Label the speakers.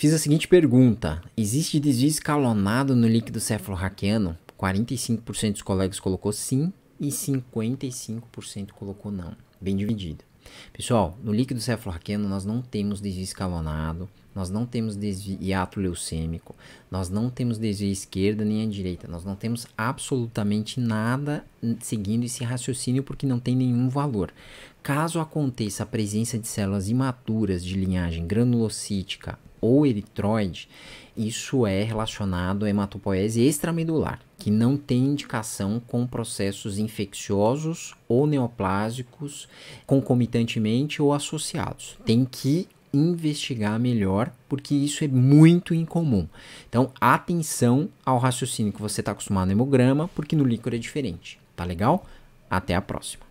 Speaker 1: Fiz a seguinte pergunta: existe desvio escalonado no líquido cefalorraquiano? 45% dos colegas colocou sim e 55% colocou não. Bem dividido. Pessoal, no líquido cefalorraquiano nós não temos desvio escalonado, nós não temos desvio hiato leucêmico, nós não temos desvio à esquerda nem à direita, nós não temos absolutamente nada seguindo esse raciocínio porque não tem nenhum valor. Caso aconteça a presença de células imaturas de linhagem granulocítica ou eritroide, isso é relacionado à hematopoese extramedular, que não tem indicação com processos infecciosos ou neoplásicos concomitantemente ou associados. Tem que investigar melhor, porque isso é muito incomum. Então, atenção ao raciocínio que você está acostumado no hemograma, porque no líquor é diferente. Tá legal? Até a próxima.